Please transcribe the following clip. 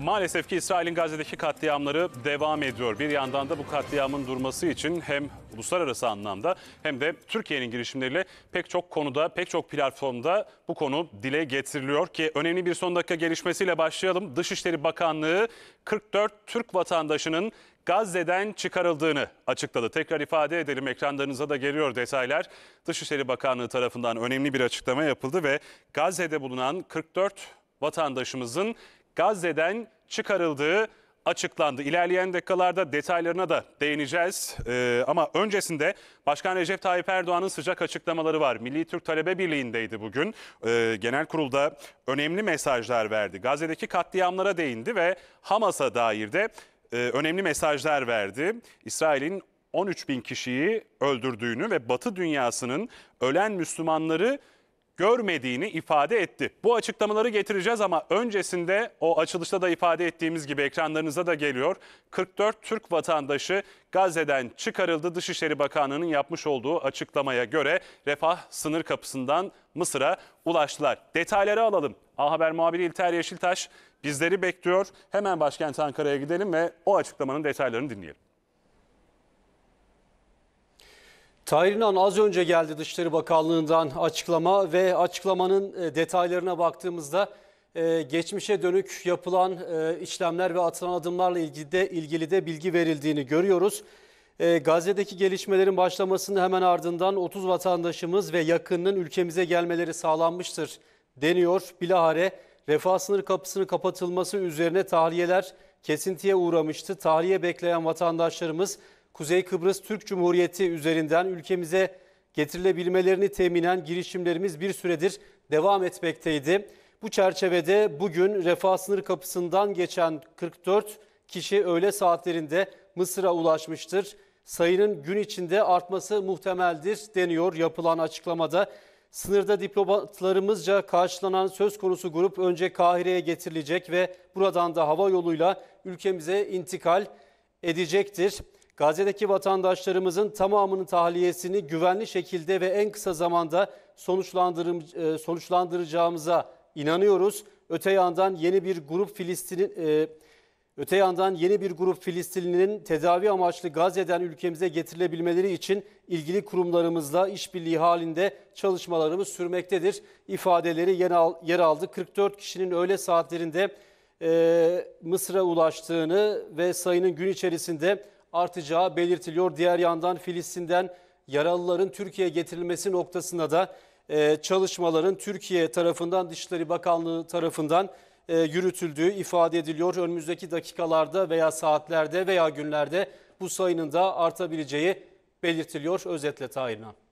Maalesef ki İsrail'in Gazze'deki katliamları devam ediyor. Bir yandan da bu katliamın durması için hem uluslararası anlamda hem de Türkiye'nin girişimleriyle pek çok konuda, pek çok platformda bu konu dile getiriliyor ki önemli bir son dakika gelişmesiyle başlayalım. Dışişleri Bakanlığı 44 Türk vatandaşının Gazze'den çıkarıldığını açıkladı. Tekrar ifade edelim ekranlarınıza da geliyor detaylar. Dışişleri Bakanlığı tarafından önemli bir açıklama yapıldı ve Gazze'de bulunan 44 vatandaşımızın Gazze'den çıkarıldığı açıklandı. İlerleyen dakikalarda detaylarına da değineceğiz. Ee, ama öncesinde Başkan Recep Tayyip Erdoğan'ın sıcak açıklamaları var. Milli Türk Talebe Birliği'ndeydi bugün. Ee, genel kurulda önemli mesajlar verdi. Gazze'deki katliamlara değindi ve Hamas'a dair de e, önemli mesajlar verdi. İsrail'in 13 bin kişiyi öldürdüğünü ve Batı dünyasının ölen Müslümanları görmediğini ifade etti. Bu açıklamaları getireceğiz ama öncesinde o açılışta da ifade ettiğimiz gibi ekranlarınıza da geliyor. 44 Türk vatandaşı Gazze'den çıkarıldı. Dışişleri Bakanlığı'nın yapmış olduğu açıklamaya göre Refah sınır kapısından Mısır'a ulaştılar. Detayları alalım. A Haber muhabiri İlter Yeşiltaş bizleri bekliyor. Hemen başkent Ankara'ya gidelim ve o açıklamanın detaylarını dinleyelim. Tahir İnan az önce geldi Dışişleri Bakanlığı'ndan açıklama ve açıklamanın e, detaylarına baktığımızda e, geçmişe dönük yapılan e, işlemler ve atılan adımlarla ilgili de, ilgili de bilgi verildiğini görüyoruz. Gazze'deki gelişmelerin başlamasının hemen ardından 30 vatandaşımız ve yakınının ülkemize gelmeleri sağlanmıştır deniyor. Bilahare refah sınır kapısının kapatılması üzerine tahliyeler kesintiye uğramıştı. Tahliye bekleyen vatandaşlarımız Kuzey Kıbrıs Türk Cumhuriyeti üzerinden ülkemize getirilebilmelerini teminen girişimlerimiz bir süredir devam etmekteydi. Bu çerçevede bugün refah sınır kapısından geçen 44 kişi öğle saatlerinde Mısır'a ulaşmıştır. Sayının gün içinde artması muhtemeldir deniyor yapılan açıklamada. Sınırda diplomatlarımızca karşılanan söz konusu grup önce Kahire'ye getirilecek ve buradan da hava yoluyla ülkemize intikal edecektir. Gazze'deki vatandaşlarımızın tamamının tahliyesini güvenli şekilde ve en kısa zamanda e, sonuçlandıracağımıza inanıyoruz. Öte yandan yeni bir grup Filistin'in e, öte yandan yeni bir grup Filistinli'nin tedavi amaçlı Gazze'den ülkemize getirilebilmeleri için ilgili kurumlarımızla işbirliği halinde çalışmalarımız sürmektedir. İfadeleri yer aldı. 44 kişinin öğle saatlerinde e, Mısır'a ulaştığını ve sayının gün içerisinde artacağı belirtiliyor. Diğer yandan Filistin'den yaralıların Türkiye'ye getirilmesi noktasında da e, çalışmaların Türkiye tarafından Dışişleri Bakanlığı tarafından e, yürütüldüğü ifade ediliyor. Önümüzdeki dakikalarda veya saatlerde veya günlerde bu sayının da artabileceği belirtiliyor. Özetle Tahir'den.